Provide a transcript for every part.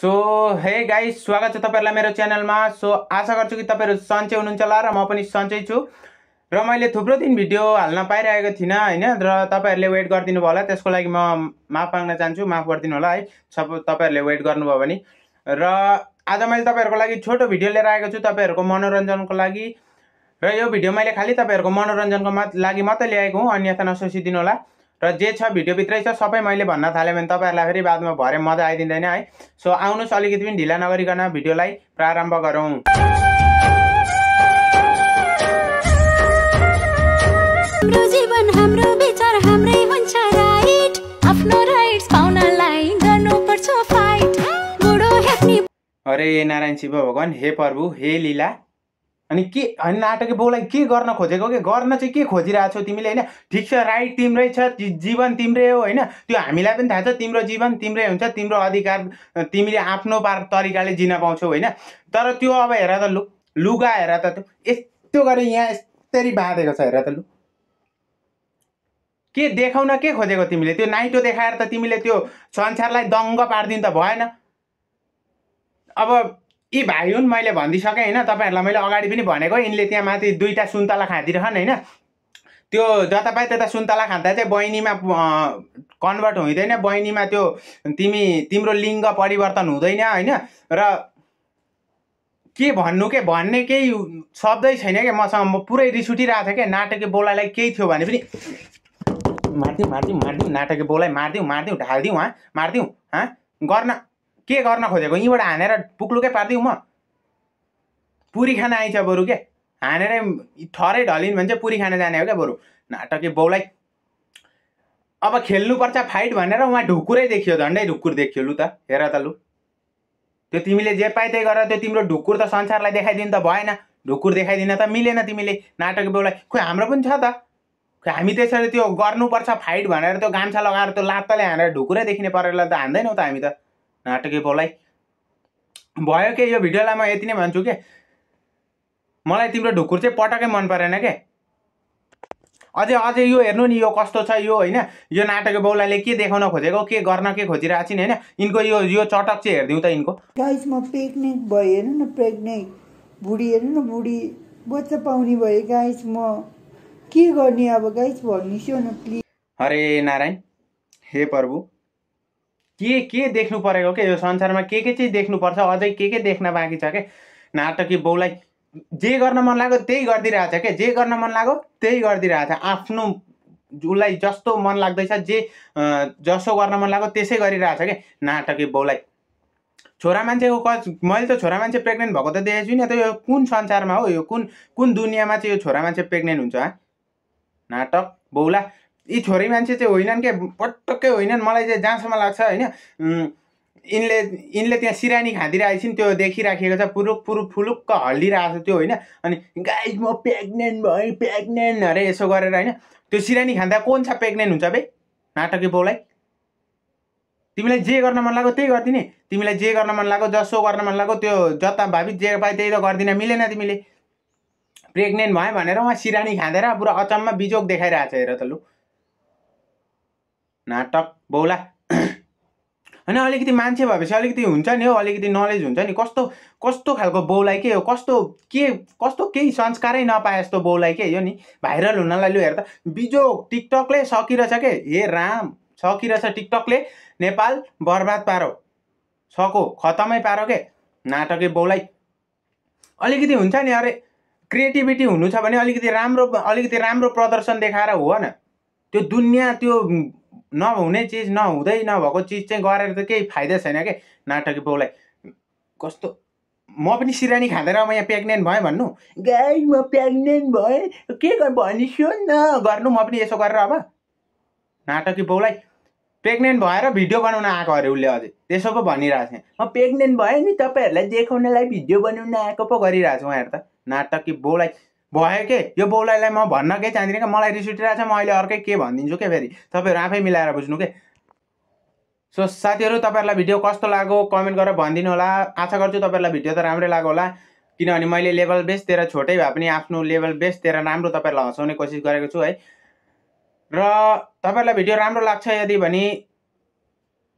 so hey guys स्वागत छ तपाईँहरूलाई मेरो च्यानलमा सो आशा गर्छु कि तपाईँहरू सन्चै हुनुहुन्छ होला र म पनि सन्चै छु र मैले थुप्रो दिन भिडियो हाल्न पाइरहेको थिइनँ होइन र तपाईँहरूले वेट गरिदिनु भयो होला त्यसको लागि म माफ माग्न चाहन्छु माफ गरिदिनु होला है सब तपाईँहरूले वेट गर्नुभयो भने र आज मैले तपाईँहरूको लागि छोटो भिडियो लिएर आएको छु तपाईँहरूको मनोरञ्जनको लागि र यो भिडियो मैले खालि तपाईँहरूको मनोरञ्जनको मा लागि मात्रै ल्याएको हुँ अन्यथा नसोचिदिनु होला र जे छ भिडियोभित्रै छ सबै मैले भन्न थालेँ भने तपाईँहरूलाई फेरि बादमा भरे मजा आइदिँदैन है सो आउनुहोस् अलिकति पनि ढिला नगरिकन भिडियोलाई प्रारम्भ गरौँ अरे नारायण शिव भगवान् हे प्रभु हे लीला अनि के होइन नाटकीय बाउलाई के गर्न खोजेको के गर्न चाहिँ के खोजिरहेको छौ तिमीले होइन ठिक छ राइट तिम्रै छ जीवन तिम्रै हो होइन त्यो हामीलाई पनि थाहा छ तिम्रो जीवन तिम्रै हुन्छ तिम्रो अधिकार तिमीले आफ्नो पार तरिकाले जिन पाउँछौ होइन तर त्यो अब हेर त लु लुगा हेर त त्यो यस्तो गरेर यहाँ यसरी बाँधेको छ हेर त लु के देखाउन के खोजेको तिमीले त्यो नाइटो देखाएर त तिमीले त्यो संसारलाई दङ्ग पारिदिनु त भएन अब यी भाइ हुन् मैले भनिदिइसकेँ होइन तपाईँहरूलाई मैले अगाडि पनि भनेको यिनले त्यहाँ माथि दुईवटा सुन्तला खाँदिरहन् होइन त्यो जता पायो त्यता सुन्तला खाँदा चाहिँ बहिनीमा कन्भर्ट हुँदैन बहिनीमा त्यो तिमी तिम्रो लिङ्ग परिवर्तन हुँदैन होइन र के भन्नु के भन्ने केही शब्दै छैन क्या मसँग म पुरै रिस उठिरहेको थिएँ क्या नाटके बोलाइलाई केही थियो भने पनि मारिदिउँ मारिदिउँ मारिदिउँ नाटके बोलाइ मारिदिउँ मारिदिउँ ढालिदिउँ हाँ मारिदिउँ हाँ गर्न के गर्न खोजेको यहीँबाट हानेर पुक्लुकै पारिदिउँ म पुरी खान आइन्छ बरु के हानेरै थरै ढलिन् भने चाहिँ पुरी खान जाने हो क्या बरु नाटके बाउलाई अब खेल्नुपर्छ फाइट भनेर उहाँ ढुकुरै देखियो झन्डै ढुकुर देखियो लु त हेर त लु त्यो तिमीले जे पाए त्यही गर त्यो तिम्रो ढुकुर त संसारलाई देखाइदिनु त भएन ढुकुर देखाइदिन त मिलेन तिमीले नाटक बेउलाई खोइ हाम्रो पनि छ त खोइ हामी त्यसरी त्यो गर्नुपर्छ फाइट भनेर त्यो गाम्छा लगाएर त्यो लात्ताले हानेर ढुकुरै देखिने परेर त हान्दैनौँ त हामी त नाटकै बोलाइ भयो के यो भिडियोलाई म यति नै भन्छु कि मलाई तिम्रो ढुकुर चाहिँ पटक्कै मन परेन के अझै अझै यो हेर्नु नि यो कस्तो छ यो होइन यो नाटक बाउलाले के देखाउन खोजेको के गर्न के खोजिरहेको नि होइन यिनको यो यो चटक चाहिँ हेरिदिउँ त यिनको गाइस म प्रेग्नेन्ट भयो हेर्नु न प्रेग्नेन्ट बुढी हेर्नु न बुढी बच्चा पाउने भयो गाइस म के गर्ने अब गाइस भन्नुहोस् न प्लिज हरे नारायण हे प्रभु के के देख्नु परेको के यो संसारमा के के चाहिँ देख्नुपर्छ अझै के के देख्न बाँकी छ क्या नाटकी बाउलाई जे गर्न मन लाग्यो त्यही गरिदिइरहेछ के जे गर्न मन लाग्यो त्यही गरिदिइरहेछ आफ्नो उसलाई जस्तो मन लाग्दैछ जे जसो गर्न मन लाग्यो त्यसै गरिरहेछ के नाटकी बाउलाई छोरा मान्छेको कच मैले त छोरा मान्छे प्रेग्नेन्ट भएको त देखेको छुइनँ त यो कुन संसारमा हो यो कुन कुन दुनियाँमा चाहिँ यो छोरा मान्छे प्रेग्नेन्ट हुन्छ नाटक बौला यी छोरी मान्छे चाहिँ होइनन् क्या पटक्कै होइनन् मलाई चाहिँ जहाँसम्म लाग्छ होइन यिनले यिनले त्यहाँ सिरानी खाँदिरहेछन् त्यो देखिराखेको छ पुरुक पुरुक फुलुक्क हल्लिरहेको छ त्यो होइन अनि गाइज म प्रेग्नेन्ट भएँ प्रेग्नेन्ट अरे यसो गरेर होइन त्यो सिरानी खाँदा कुन छ प्रेग्नेन्ट हुन्छ बे नाटकी बाउलाई तिमीलाई जे गर्न मन लाग्यो त्यही गरिदिने तिमीलाई जे गर्न मन लाग्यो जसो गर्न मन लाग्यो त्यो जता भावी जे पाए त्यही त गरिदिन मिलेन तिमीले प्रेग्नेन्ट भयो भनेर उहाँ सिरानी खाँदै पुरा अचम्म बिजोग देखाइरहेको छ हेर त लु नाटक बौला होइन अलिकति मान्छे भएपछि अलिकति हुन्छ नि हो अलिकति नलेज हुन्छ नि कस्तो कस्तो खालको बाउलाई के हो कस्तो के कस्तो केही संस्कारै नपाए जस्तो बाउलाई के यो नि भाइरल हुनलाई लु हेर त बिजो टिकटकले सकिरहेछ के हे राम सकिरहेछ टिकटकले नेपाल बर्बाद पारो सको खतमै पारो के नाटकै बाउलाई अलिकति हुन्छ नि अरे क्रिएटिभिटी हुनु छ भने अलिकति राम्रो अलिकति राम्रो प्रदर्शन देखाएर हो न त्यो दुनियाँ त्यो नहुने चिज नहुँदै नभएको चिज चाहिँ गरेर त केही फाइदा छैन के नाटकी बाउलाई कस्तो म पनि सिरानी खाँदैन म यहाँ प्रेग्नेन्ट भएँ भन्नु गाई म प्रेग्नेन्ट भएँ के भनिसो न गर्नु म पनि यसो गरेर अब नाटकी बाउलाई प्रेग्नेन्ट भएर भिडियो बनाउन आएको अरे उसले अझै त्यसो पो भनिरहेको छ म प्रेग्नेन्ट भएँ नि तपाईँहरूलाई देखाउनलाई भिडियो बनाउन आएको पो गरिरहेको छु उहाँहरू त नाटकी बाउलाई भयो के यो बौलाइलाई म भन्न केही चाहदिनँ क्या मलाई रिस उठिरहेको छ म अहिले अर्कै के भनिदिन्छु क्या फेरि तपाईँहरू आफै मिलाएर बुझ्नु के सो साथीहरू तपाईँहरूलाई भिडियो कस्तो लाग्यो कमेन्ट गरेर भनिदिनु होला आशा गर्छु तपाईँहरूलाई भिडियो त राम्रै लाग्यो होला किनभने मैले लेभल बेस दिएर छोटै भए पनि आफ्नो लेभल बेस दिएर राम्रो तपाईँहरूलाई हँसाउने कोसिस गरेको छु है र तपाईँहरूलाई भिडियो राम्रो लाग्छ यदि भने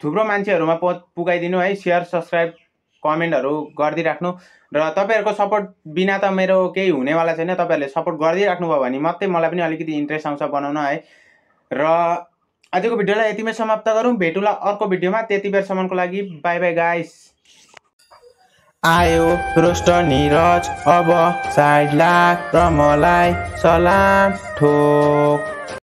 थुप्रो मान्छेहरूमा पुगाइदिनु है सेयर सब्सक्राइब कमेन्टहरू गरिदिइराख्नु र तपाईँहरूको सपोर्ट बिना त मेरो केही हुनेवाला छैन तपाईँहरूले सपोर्ट गरिदिइराख्नुभयो भने मात्रै मलाई पनि अलिकति इन्ट्रेस्ट आउँछ बनाउन है र आजको भिडियोलाई यतिमै समाप्त गरौँ भेटौँला अर्को भिडियोमा त्यति बेरसम्मको लागि बाई बाई गाइस आयो रोस्ट निरज अब साइड लाग र मलाई सलाम ठोक